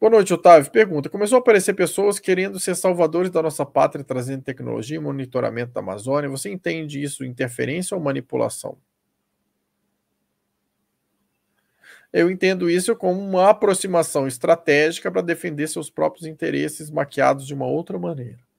Boa noite, Otávio. Pergunta: Começou a aparecer pessoas querendo ser salvadores da nossa pátria, trazendo tecnologia e monitoramento da Amazônia. Você entende isso interferência ou manipulação? Eu entendo isso como uma aproximação estratégica para defender seus próprios interesses maquiados de uma outra maneira.